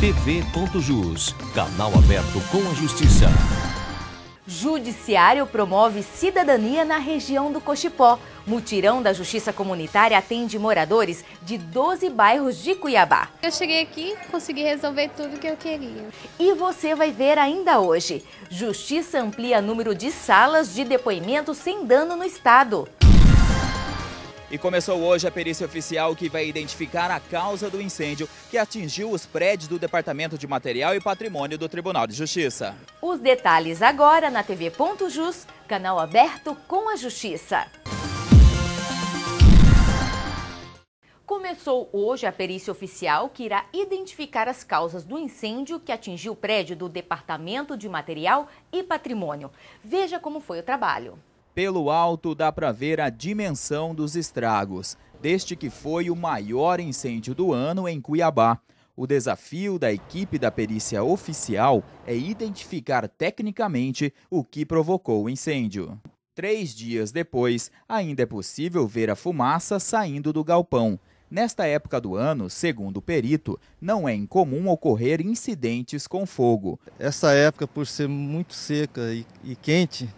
tv.jus, canal aberto com a justiça. Judiciário promove cidadania na região do Cochipó. Mutirão da Justiça Comunitária atende moradores de 12 bairros de Cuiabá. Eu cheguei aqui, consegui resolver tudo que eu queria. E você vai ver ainda hoje. Justiça amplia número de salas de depoimento sem dano no estado. E começou hoje a perícia oficial que vai identificar a causa do incêndio que atingiu os prédios do Departamento de Material e Patrimônio do Tribunal de Justiça. Os detalhes agora na TV Ponto canal aberto com a Justiça. Começou hoje a perícia oficial que irá identificar as causas do incêndio que atingiu o prédio do Departamento de Material e Patrimônio. Veja como foi o trabalho. Pelo alto dá para ver a dimensão dos estragos, deste que foi o maior incêndio do ano em Cuiabá. O desafio da equipe da perícia oficial é identificar tecnicamente o que provocou o incêndio. Três dias depois, ainda é possível ver a fumaça saindo do galpão. Nesta época do ano, segundo o perito, não é incomum ocorrer incidentes com fogo. Essa época, por ser muito seca e, e quente,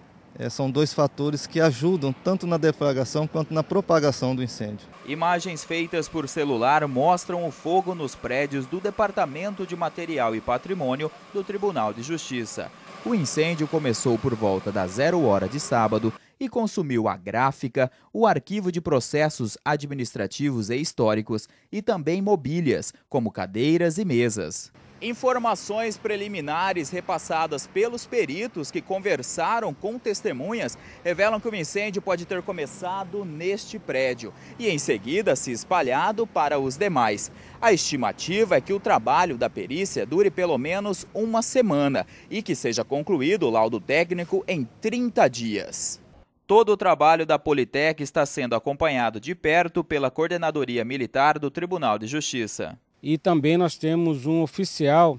é, são dois fatores que ajudam tanto na deflagração quanto na propagação do incêndio. Imagens feitas por celular mostram o fogo nos prédios do Departamento de Material e Patrimônio do Tribunal de Justiça. O incêndio começou por volta da zero hora de sábado e consumiu a gráfica, o arquivo de processos administrativos e históricos e também mobílias, como cadeiras e mesas. Informações preliminares repassadas pelos peritos que conversaram com testemunhas revelam que o incêndio pode ter começado neste prédio e em seguida se espalhado para os demais. A estimativa é que o trabalho da perícia dure pelo menos uma semana e que seja concluído o laudo técnico em 30 dias. Todo o trabalho da Politec está sendo acompanhado de perto pela Coordenadoria Militar do Tribunal de Justiça. E também nós temos um oficial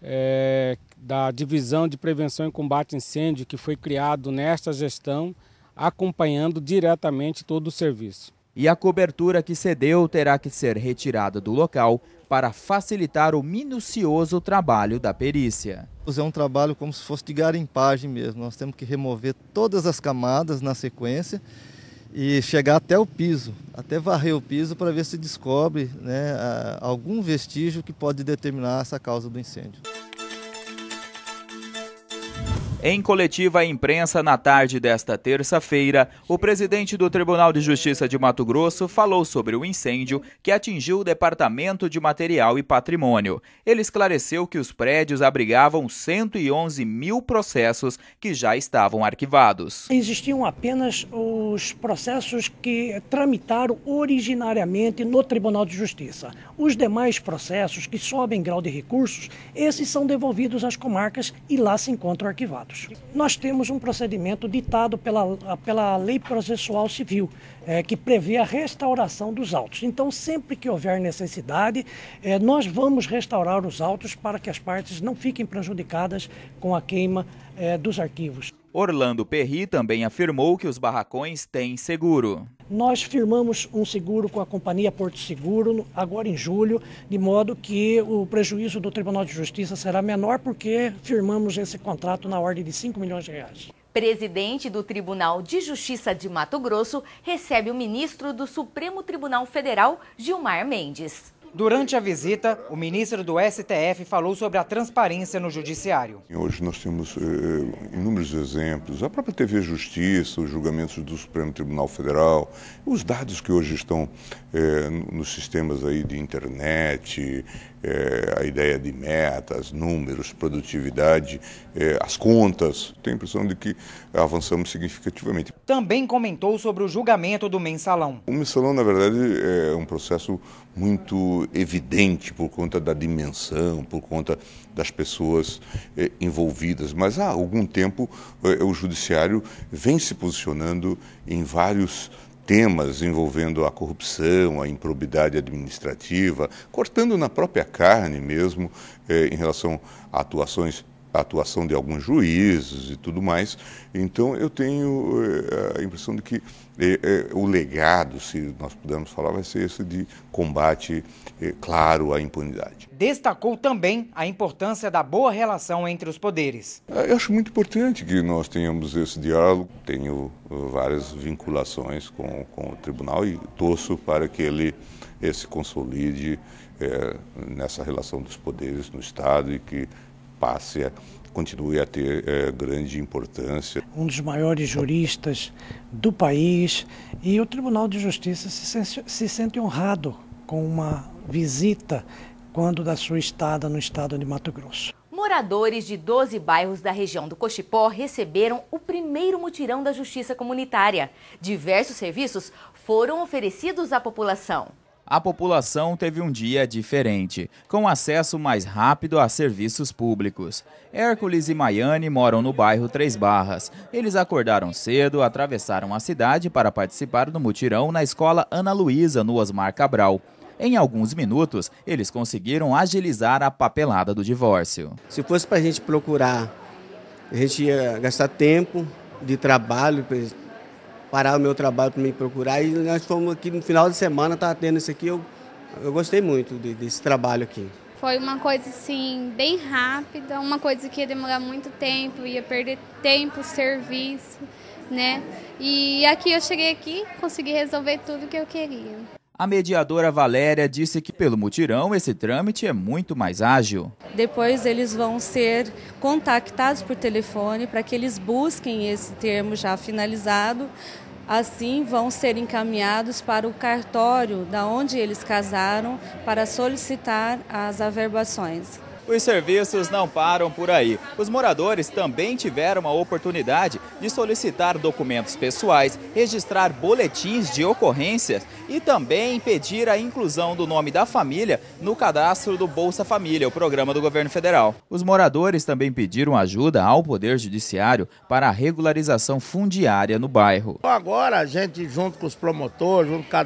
é, da Divisão de Prevenção e Combate a Incêndio, que foi criado nesta gestão, acompanhando diretamente todo o serviço. E a cobertura que cedeu terá que ser retirada do local para facilitar o minucioso trabalho da perícia. É um trabalho como se fosse de garimpagem mesmo. Nós temos que remover todas as camadas na sequência e chegar até o piso, até varrer o piso para ver se descobre né, algum vestígio que pode determinar essa causa do incêndio. Em coletiva à imprensa na tarde desta terça-feira, o presidente do Tribunal de Justiça de Mato Grosso falou sobre o incêndio que atingiu o Departamento de Material e Patrimônio. Ele esclareceu que os prédios abrigavam 111 mil processos que já estavam arquivados. Existiam apenas os processos que tramitaram originariamente no Tribunal de Justiça. Os demais processos que sobem grau de recursos, esses são devolvidos às comarcas e lá se encontram arquivados. Nós temos um procedimento ditado pela, pela Lei Processual Civil, é, que prevê a restauração dos autos. Então, sempre que houver necessidade, é, nós vamos restaurar os autos para que as partes não fiquem prejudicadas com a queima é, dos arquivos. Orlando Perri também afirmou que os barracões têm seguro. Nós firmamos um seguro com a companhia Porto Seguro agora em julho, de modo que o prejuízo do Tribunal de Justiça será menor porque firmamos esse contrato na ordem de 5 milhões de reais presidente do Tribunal de Justiça de Mato Grosso, recebe o ministro do Supremo Tribunal Federal, Gilmar Mendes. Durante a visita, o ministro do STF falou sobre a transparência no judiciário. Hoje nós temos é, inúmeros exemplos. A própria TV Justiça, os julgamentos do Supremo Tribunal Federal, os dados que hoje estão é, nos sistemas aí de internet, é, a ideia de metas, números, produtividade, as contas. Tenho a impressão de que avançamos significativamente. Também comentou sobre o julgamento do mensalão. O mensalão, na verdade, é um processo muito evidente por conta da dimensão, por conta das pessoas eh, envolvidas, mas há algum tempo eh, o judiciário vem se posicionando em vários temas envolvendo a corrupção, a improbidade administrativa, cortando na própria carne mesmo eh, em relação a atuações a atuação de alguns juízes e tudo mais. Então, eu tenho eh, a impressão de que eh, eh, o legado, se nós pudermos falar, vai ser esse de combate, claro, à impunidade. Destacou também a importância da boa relação entre os poderes. Ah, eu acho muito importante que nós tenhamos esse diálogo. Tenho várias vinculações com, com o tribunal e torço para que ele se consolide nessa relação dos poderes no Estado e que Pácia continue a ter eh, grande importância. Um dos maiores juristas do país e o Tribunal de Justiça se, se sente honrado com uma visita quando da sua estada no estado de Mato Grosso. Moradores de 12 bairros da região do Cochipó receberam o primeiro mutirão da Justiça Comunitária. Diversos serviços foram oferecidos à população a população teve um dia diferente, com acesso mais rápido a serviços públicos. Hércules e Maiane moram no bairro Três Barras. Eles acordaram cedo, atravessaram a cidade para participar do mutirão na escola Ana Luísa, no Osmar Cabral. Em alguns minutos, eles conseguiram agilizar a papelada do divórcio. Se fosse para a gente procurar, a gente ia gastar tempo de trabalho, parar o meu trabalho para me procurar. E nós fomos aqui no final de semana, estava tendo isso aqui. Eu, eu gostei muito de, desse trabalho aqui. Foi uma coisa assim, bem rápida, uma coisa que ia demorar muito tempo, ia perder tempo, serviço, né? E aqui eu cheguei aqui, consegui resolver tudo que eu queria. A mediadora Valéria disse que, pelo mutirão, esse trâmite é muito mais ágil. Depois eles vão ser contactados por telefone para que eles busquem esse termo já finalizado. Assim, vão ser encaminhados para o cartório da onde eles casaram para solicitar as averbações os serviços não param por aí. Os moradores também tiveram a oportunidade de solicitar documentos pessoais, registrar boletins de ocorrências e também pedir a inclusão do nome da família no cadastro do Bolsa Família, o programa do governo federal. Os moradores também pediram ajuda ao Poder Judiciário para a regularização fundiária no bairro. Agora a gente, junto com os promotores, junto com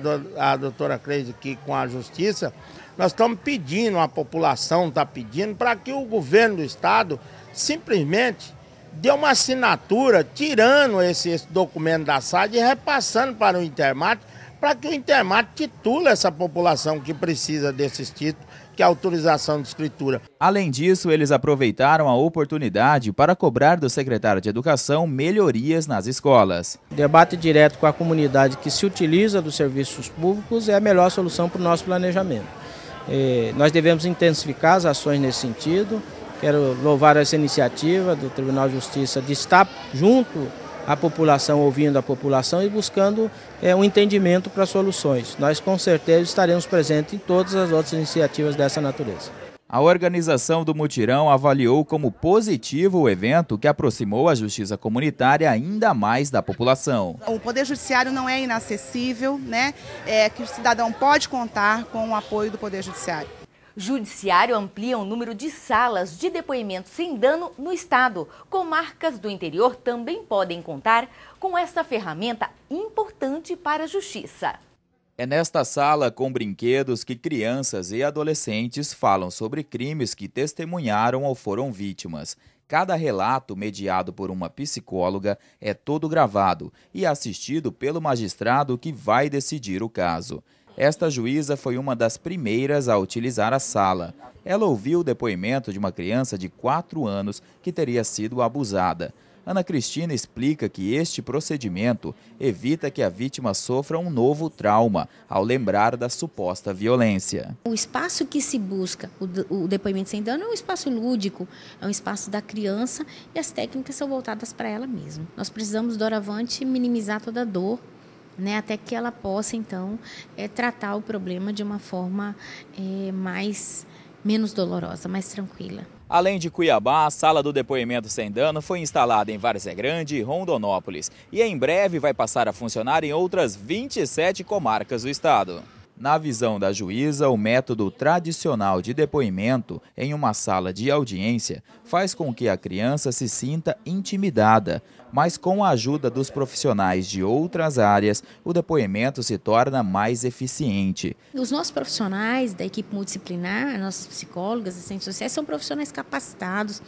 a doutora Cleide aqui com a Justiça, nós estamos pedindo, a população está pedindo, para que o governo do Estado simplesmente dê uma assinatura tirando esse, esse documento da SAD e repassando para o Intermat, para que o Intermat titule essa população que precisa desses títulos que é a autorização de escritura. Além disso, eles aproveitaram a oportunidade para cobrar do secretário de Educação melhorias nas escolas. Debate direto com a comunidade que se utiliza dos serviços públicos é a melhor solução para o nosso planejamento. É, nós devemos intensificar as ações nesse sentido. Quero louvar essa iniciativa do Tribunal de Justiça de estar junto à população, ouvindo a população e buscando eh, um entendimento para soluções. Nós, com certeza, estaremos presentes em todas as outras iniciativas dessa natureza. A organização do mutirão avaliou como positivo o evento que aproximou a justiça comunitária ainda mais da população. O Poder Judiciário não é inacessível, né? É que o cidadão pode contar com o apoio do Poder Judiciário. Judiciário amplia o número de salas de depoimento sem dano no Estado. Comarcas do interior também podem contar com esta ferramenta importante para a Justiça. É nesta sala com brinquedos que crianças e adolescentes falam sobre crimes que testemunharam ou foram vítimas. Cada relato, mediado por uma psicóloga, é todo gravado e assistido pelo magistrado que vai decidir o caso. Esta juíza foi uma das primeiras a utilizar a sala. Ela ouviu o depoimento de uma criança de 4 anos que teria sido abusada. Ana Cristina explica que este procedimento evita que a vítima sofra um novo trauma ao lembrar da suposta violência. O espaço que se busca, o depoimento sem dano, é um espaço lúdico, é um espaço da criança e as técnicas são voltadas para ela mesma. Nós precisamos, doravante, minimizar toda a dor né, até que ela possa então é, tratar o problema de uma forma é, mais menos dolorosa, mais tranquila. Além de Cuiabá, a sala do depoimento sem dano foi instalada em Várzea Grande e Rondonópolis e em breve vai passar a funcionar em outras 27 comarcas do estado. Na visão da juíza, o método tradicional de depoimento em uma sala de audiência faz com que a criança se sinta intimidada, mas com a ajuda dos profissionais de outras áreas, o depoimento se torna mais eficiente. Os nossos profissionais da equipe multidisciplinar, nossas psicólogas, assistentes sociais, são profissionais capacitados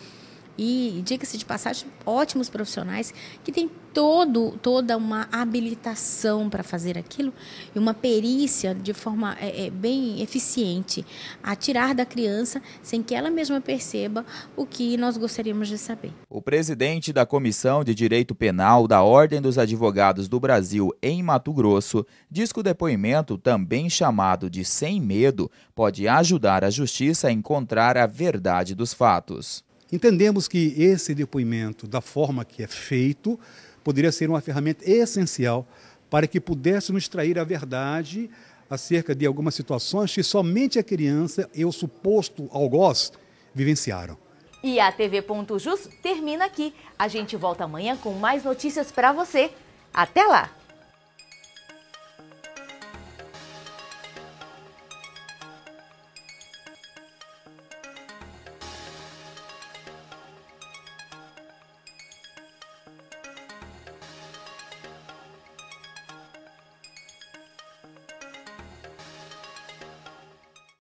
e, diga-se de passagem, ótimos profissionais que têm todo, toda uma habilitação para fazer aquilo e uma perícia de forma é, é, bem eficiente a tirar da criança sem que ela mesma perceba o que nós gostaríamos de saber. O presidente da Comissão de Direito Penal da Ordem dos Advogados do Brasil em Mato Grosso diz que o depoimento, também chamado de sem medo, pode ajudar a justiça a encontrar a verdade dos fatos. Entendemos que esse depoimento, da forma que é feito, poderia ser uma ferramenta essencial para que pudéssemos extrair a verdade acerca de algumas situações que somente a criança e o suposto algoz vivenciaram. E a TV Ponto Jus termina aqui. A gente volta amanhã com mais notícias para você. Até lá!